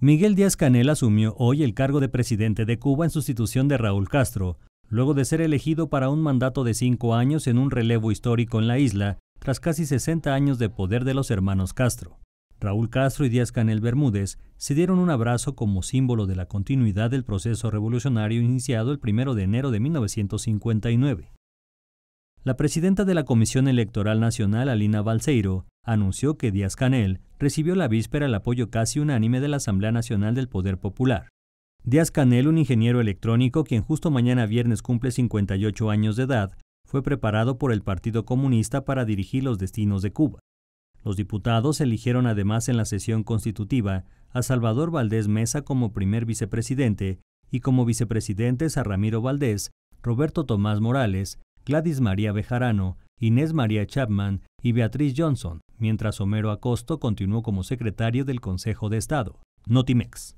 Miguel Díaz Canel asumió hoy el cargo de presidente de Cuba en sustitución de Raúl Castro, luego de ser elegido para un mandato de cinco años en un relevo histórico en la isla, tras casi 60 años de poder de los hermanos Castro. Raúl Castro y Díaz Canel Bermúdez se dieron un abrazo como símbolo de la continuidad del proceso revolucionario iniciado el 1 de enero de 1959. La presidenta de la Comisión Electoral Nacional, Alina Balseiro, anunció que Díaz Canel recibió la víspera el apoyo casi unánime de la Asamblea Nacional del Poder Popular. Díaz Canel, un ingeniero electrónico quien justo mañana viernes cumple 58 años de edad, fue preparado por el Partido Comunista para dirigir los destinos de Cuba. Los diputados eligieron además en la sesión constitutiva a Salvador Valdés Mesa como primer vicepresidente y como vicepresidentes a Ramiro Valdés, Roberto Tomás Morales, Gladys María Bejarano, Inés María Chapman y Beatriz Johnson, mientras Homero Acosto continuó como secretario del Consejo de Estado, Notimex.